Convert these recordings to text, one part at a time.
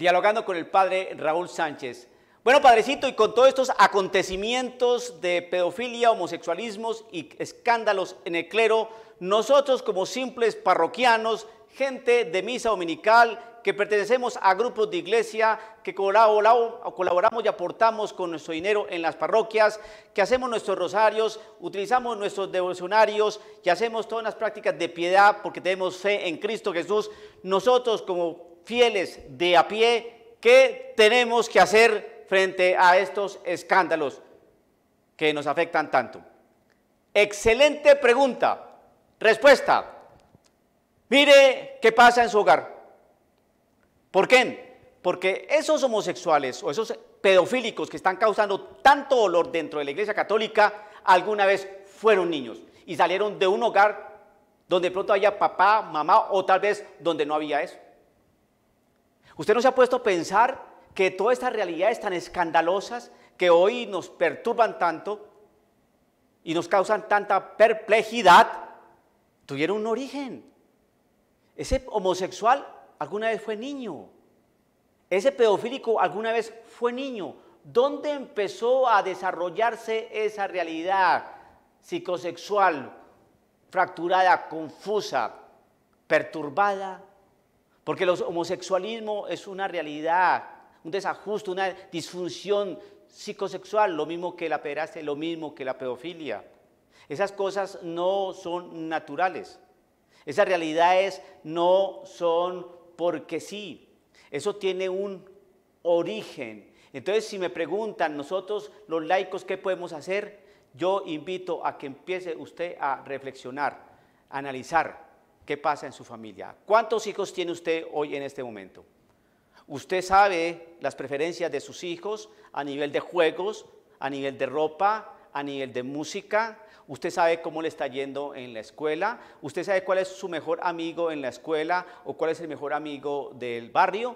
dialogando con el padre Raúl Sánchez. Bueno, padrecito, y con todos estos acontecimientos de pedofilia, homosexualismos y escándalos en el clero, nosotros como simples parroquianos, gente de misa dominical, que pertenecemos a grupos de iglesia, que colaboramos y aportamos con nuestro dinero en las parroquias, que hacemos nuestros rosarios, utilizamos nuestros devocionarios que hacemos todas las prácticas de piedad porque tenemos fe en Cristo Jesús, nosotros como fieles de a pie, ¿qué tenemos que hacer frente a estos escándalos que nos afectan tanto? Excelente pregunta. Respuesta. Mire qué pasa en su hogar. ¿Por qué? Porque esos homosexuales o esos pedofílicos que están causando tanto dolor dentro de la Iglesia Católica alguna vez fueron niños y salieron de un hogar donde pronto haya papá, mamá o tal vez donde no había eso. ¿Usted no se ha puesto a pensar que todas estas realidades tan escandalosas que hoy nos perturban tanto y nos causan tanta perplejidad tuvieron un origen? Ese homosexual alguna vez fue niño. Ese pedofílico alguna vez fue niño. ¿Dónde empezó a desarrollarse esa realidad psicosexual, fracturada, confusa, perturbada? Porque el homosexualismo es una realidad, un desajuste, una disfunción psicosexual, lo mismo que la pederastia, lo mismo que la pedofilia. Esas cosas no son naturales. Esas realidades no son porque sí. Eso tiene un origen. Entonces, si me preguntan nosotros los laicos qué podemos hacer, yo invito a que empiece usted a reflexionar, a analizar ¿Qué pasa en su familia? ¿Cuántos hijos tiene usted hoy en este momento? Usted sabe las preferencias de sus hijos a nivel de juegos, a nivel de ropa, a nivel de música. Usted sabe cómo le está yendo en la escuela. Usted sabe cuál es su mejor amigo en la escuela o cuál es el mejor amigo del barrio.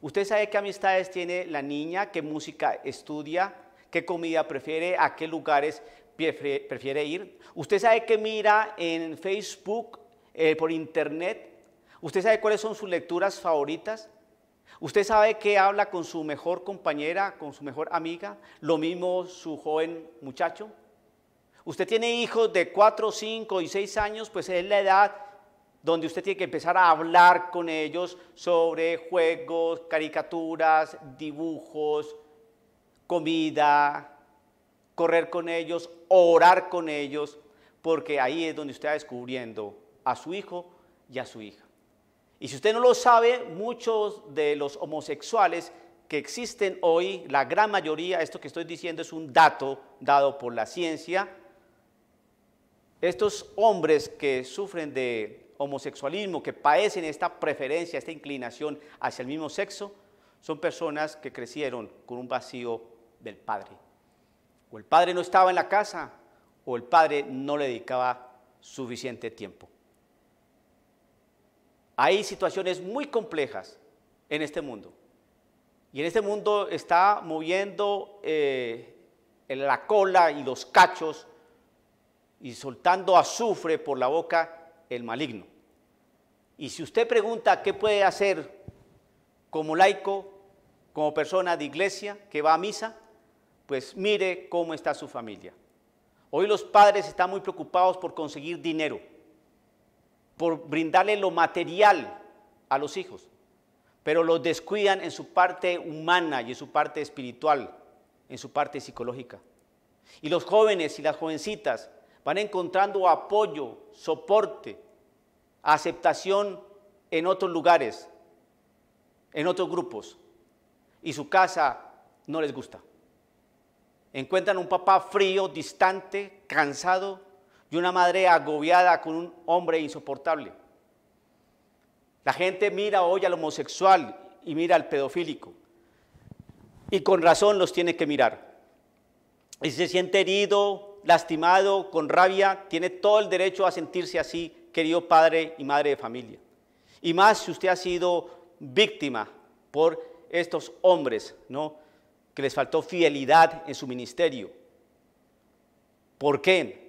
Usted sabe qué amistades tiene la niña, qué música estudia, qué comida prefiere, a qué lugares prefiere ir. Usted sabe qué mira en Facebook eh, por internet. ¿Usted sabe cuáles son sus lecturas favoritas? ¿Usted sabe que habla con su mejor compañera, con su mejor amiga? Lo mismo su joven muchacho. Usted tiene hijos de 4, 5 y 6 años, pues es la edad donde usted tiene que empezar a hablar con ellos sobre juegos, caricaturas, dibujos, comida, correr con ellos, orar con ellos, porque ahí es donde usted está descubriendo a su hijo y a su hija. Y si usted no lo sabe, muchos de los homosexuales que existen hoy, la gran mayoría, esto que estoy diciendo es un dato dado por la ciencia, estos hombres que sufren de homosexualismo, que padecen esta preferencia, esta inclinación hacia el mismo sexo, son personas que crecieron con un vacío del padre. O el padre no estaba en la casa, o el padre no le dedicaba suficiente tiempo. Hay situaciones muy complejas en este mundo. Y en este mundo está moviendo eh, la cola y los cachos y soltando azufre por la boca el maligno. Y si usted pregunta qué puede hacer como laico, como persona de iglesia que va a misa, pues mire cómo está su familia. Hoy los padres están muy preocupados por conseguir dinero por brindarle lo material a los hijos, pero los descuidan en su parte humana y en su parte espiritual, en su parte psicológica. Y los jóvenes y las jovencitas van encontrando apoyo, soporte, aceptación en otros lugares, en otros grupos, y su casa no les gusta. Encuentran un papá frío, distante, cansado, y una madre agobiada con un hombre insoportable. La gente mira hoy al homosexual y mira al pedofílico. Y con razón los tiene que mirar. Y si se siente herido, lastimado, con rabia, tiene todo el derecho a sentirse así, querido padre y madre de familia. Y más si usted ha sido víctima por estos hombres, ¿no? Que les faltó fidelidad en su ministerio. ¿Por qué?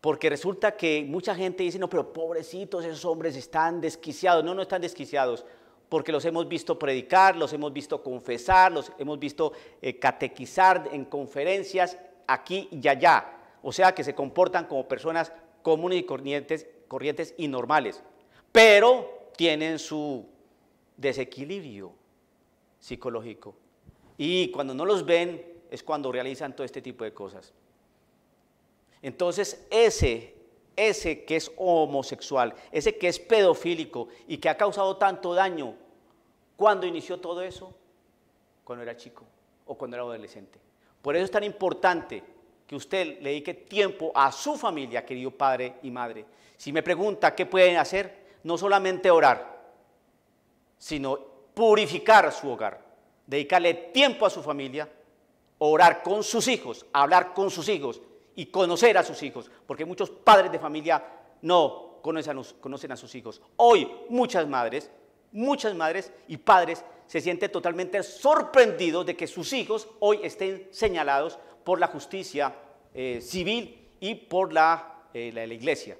Porque resulta que mucha gente dice, no, pero pobrecitos, esos hombres están desquiciados. No, no están desquiciados, porque los hemos visto predicar, los hemos visto confesar, los hemos visto eh, catequizar en conferencias aquí y allá. O sea, que se comportan como personas comunes y corrientes, corrientes y normales. Pero tienen su desequilibrio psicológico. Y cuando no los ven es cuando realizan todo este tipo de cosas. Entonces ese, ese que es homosexual, ese que es pedofílico y que ha causado tanto daño, ¿cuándo inició todo eso? Cuando era chico o cuando era adolescente. Por eso es tan importante que usted le dedique tiempo a su familia, querido padre y madre. Si me pregunta qué pueden hacer, no solamente orar, sino purificar su hogar, dedicarle tiempo a su familia, orar con sus hijos, hablar con sus hijos, y conocer a sus hijos, porque muchos padres de familia no conocen a, conocen a sus hijos. Hoy muchas madres, muchas madres y padres se sienten totalmente sorprendidos de que sus hijos hoy estén señalados por la justicia eh, civil y por la eh, iglesia.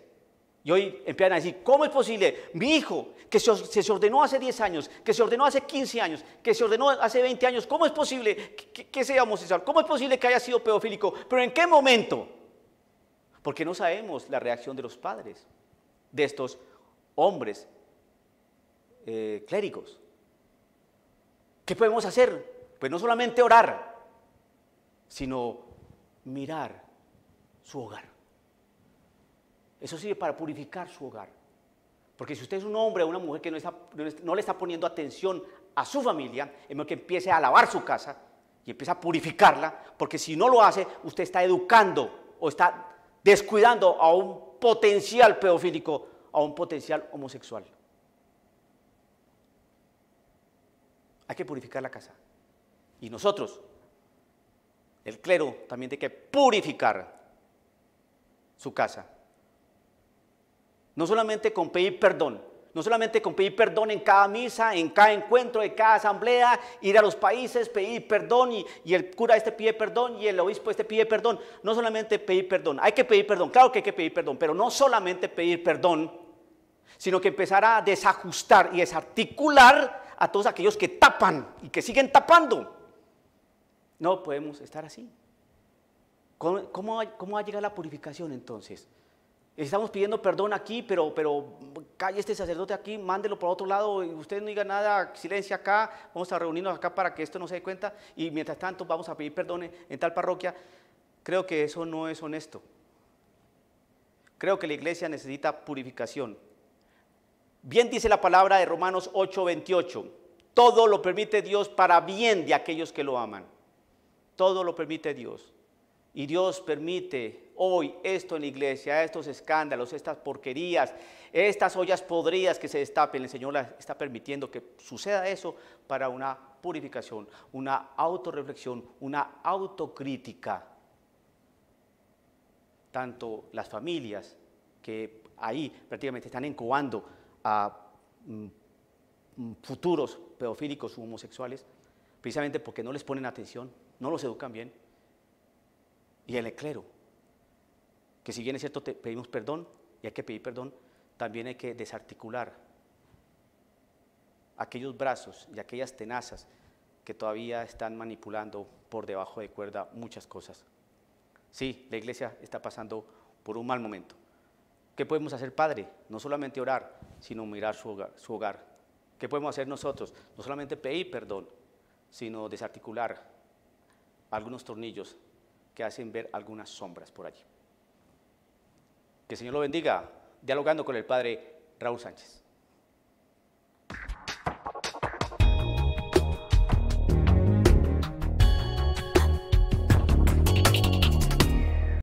Y hoy empiezan a decir, ¿cómo es posible? Mi hijo, que se, se, ordenó hace 10 años, que se ordenó hace 15 años, que se ordenó hace 20 años, ¿cómo es posible que, que, que sea ¿Cómo es posible que haya sido pedofílico? ¿Pero en qué momento? Porque no sabemos la reacción de los padres, de estos hombres eh, clérigos. ¿Qué podemos hacer? Pues no solamente orar, sino mirar su hogar. Eso sirve para purificar su hogar. Porque si usted es un hombre o una mujer que no, le está poniendo atención a su familia, es mejor que empiece a lavar su casa y empiece a purificarla, porque si no lo hace, usted está educando o está descuidando a un potencial pedofílico, a un potencial homosexual. Hay que purificar la casa. Y nosotros, el clero, también tiene que purificar su casa. No solamente con pedir perdón, no solamente con pedir perdón en cada misa, en cada encuentro, en cada asamblea, ir a los países, pedir perdón y, el cura este pide perdón y el obispo este pide perdón. No solamente pedir perdón, hay que pedir perdón, claro que hay que pedir perdón, pero no solamente pedir perdón, sino que empezar a desajustar y desarticular a todos aquellos que tapan y que siguen tapando. No podemos estar así. cómo va a llegar la purificación entonces? Estamos pidiendo perdón aquí, pero, pero calle este sacerdote aquí, mándelo por otro lado, y usted no diga nada, silencio acá, vamos a reunirnos acá para que esto no se dé cuenta y mientras tanto vamos a pedir perdón en tal parroquia. Creo que eso no es honesto. Creo que la iglesia necesita purificación. Bien dice la palabra de Romanos 8:28. Todo lo permite Dios para bien de aquellos que lo aman. Todo lo permite Dios. Y Dios permite hoy esto en la iglesia, estos escándalos, estas porquerías, estas ollas podridas que se destapen. El Señor está permitiendo que suceda eso para una purificación, una autorreflexión, una autocrítica. Tanto las familias que ahí prácticamente están incubando a mm, mm, futuros pedofílicos u homosexuales, precisamente porque no les ponen atención, no los educan bien y el eclero, Que si bien es cierto, te pedimos perdón y hay que pedir perdón, también hay que desarticular aquellos brazos y aquellas tenazas que todavía están manipulando por debajo de cuerda muchas cosas. Sí, la iglesia está pasando por un mal momento. ¿Qué podemos hacer, Padre? No solamente orar, sino mirar su hogar. Su hogar. ¿Qué podemos hacer nosotros? No solamente pedir perdón, sino desarticular algunos tornillos que hacen ver algunas sombras por allí. Que el Señor lo bendiga, dialogando con el Padre Raúl Sánchez.